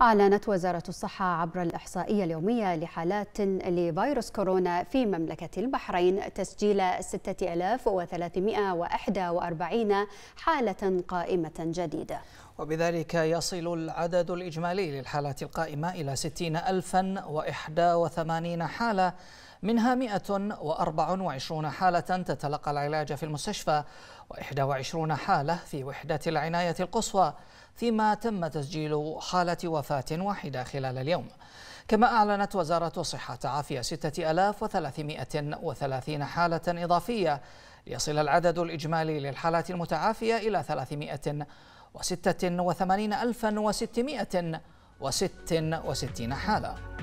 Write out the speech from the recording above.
أعلنت وزارة الصحة عبر الإحصائية اليومية لحالات لفيروس كورونا في مملكة البحرين تسجيل 6341 حالة قائمة جديدة وبذلك يصل العدد الإجمالي للحالات القائمة إلى 60081 حالة منها 124 حالة تتلقى العلاج في المستشفى و21 حالة في وحدة العناية القصوى فيما تم تسجيل حالة وفاة واحدة خلال اليوم كما أعلنت وزارة الصحة تعافي 6330 حالة إضافية ليصل العدد الإجمالي للحالات المتعافية إلى 386,666 حالة